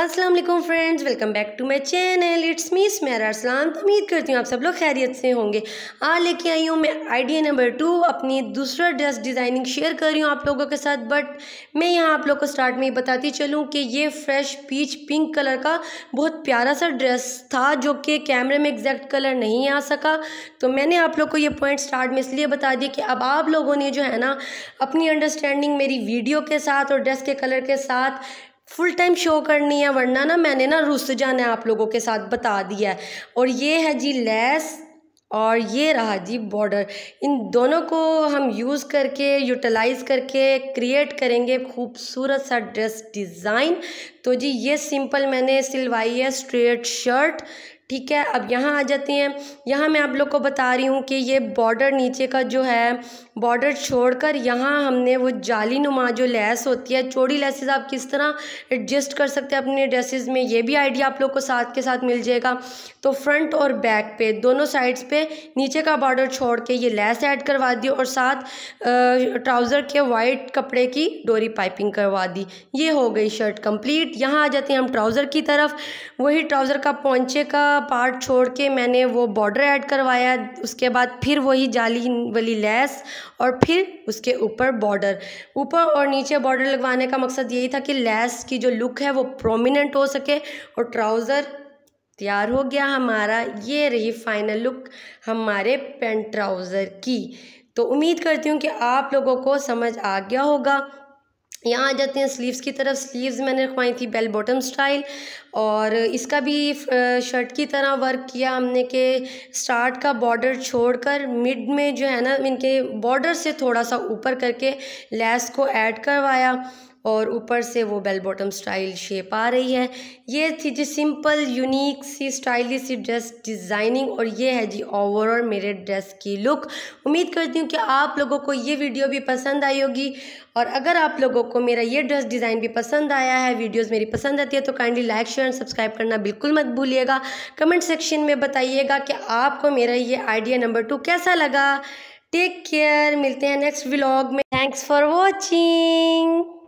अस्सलाम वालेकुम friends welcome back to my channel it's me Sumera Aslam तो उम्मीद करती हूँ आप सब लोग खैरियत से होंगे आ लेके आई हूँ मैं आइडिया नंबर टू अपनी दूसरा ड्रेस डिज़ाइनिंग शेयर कर रही हूँ आप लोगों के साथ बट मैं यहाँ आप लोग को स्टार्ट में ही बताती चलूँ कि ये फ्रेश पीच पिंक कलर का बहुत प्यारा सा ड्रेस था जो कि कैमरे में एग्जैक्ट कलर नहीं आ सका तो मैंने आप लोग को ये पॉइंट स्टार्ट में इसलिए बता दिया कि अब आप लोगों ने जो है ना अपनी अंडरस्टैंडिंग मेरी वीडियो के साथ और ड्रेस के कलर के साथ फुल टाइम शो करनी है वरना ना मैंने ना रुस जाना है आप लोगों के साथ बता दिया है और ये है जी लेस और ये रहा जी बॉर्डर इन दोनों को हम यूज़ करके यूटिलाइज़ करके क्रिएट करेंगे खूबसूरत सा ड्रेस डिज़ाइन तो जी ये सिंपल मैंने सिलवाई है स्ट्रेट शर्ट ठीक है अब यहाँ आ जाते हैं यहाँ मैं आप लोग को बता रही हूँ कि ये बॉर्डर नीचे का जो है बॉर्डर छोड़कर यहाँ हमने वो जाली नुमा जो लेस होती है चौड़ी लेसेस आप किस तरह एडजस्ट कर सकते हैं अपने ड्रेसेस में ये भी आइडिया आप लोग को साथ के साथ मिल जाएगा तो फ्रंट और बैक पे दोनों साइड्स पे नीचे का बॉर्डर छोड़ के ये लेस ऐड करवा दी और साथ ट्राउज़र के वाइट कपड़े की डोरी पाइपिंग करवा दी ये हो गई शर्ट कम्प्लीट यहाँ आ जाते हैं हम ट्राउज़र की तरफ वही ट्राउज़र का पौचे का पार्ट छोड़ के मैंने वो बॉर्डर ऐड करवाया उसके बाद फिर वही जाली वाली लेस और फिर उसके ऊपर बॉर्डर ऊपर और नीचे बॉर्डर लगवाने का मकसद यही था कि लेस की जो लुक है वो प्रोमिनेंट हो सके और ट्राउज़र तैयार हो गया हमारा ये रही फाइनल लुक हमारे पेंट ट्राउज़र की तो उम्मीद करती हूँ कि आप लोगों को समझ आ गया होगा यहाँ आ जाते हैं स्लीव्स की तरफ स्लीव्स मैंने रखवाई थी बेल बॉटम स्टाइल और इसका भी शर्ट की तरह वर्क किया हमने के स्टार्ट का बॉर्डर छोड़कर मिड में जो है ना इनके बॉर्डर से थोड़ा सा ऊपर करके लेस को ऐड करवाया और ऊपर से वो बेल बॉटम स्टाइल शेप आ रही है ये थी जी सिंपल यूनिक सी स्टाइलिश सी ड्रेस डिज़ाइनिंग और ये है जी ओवरऑल मेरे ड्रेस की लुक उम्मीद करती हूँ कि आप लोगों को ये वीडियो भी पसंद आई होगी और अगर आप लोगों को मेरा ये ड्रेस डिज़ाइन भी पसंद आया है वीडियोज़ मेरी पसंद आती है तो kindly like share and subscribe करना बिल्कुल मत भूलिएगा कमेंट सेक्शन में बताइएगा कि आपको मेरा ये आइडिया नंबर टू कैसा लगा टेक केयर मिलते हैं नेक्स्ट व्लॉग में थैंक्स फॉर वॉचिंग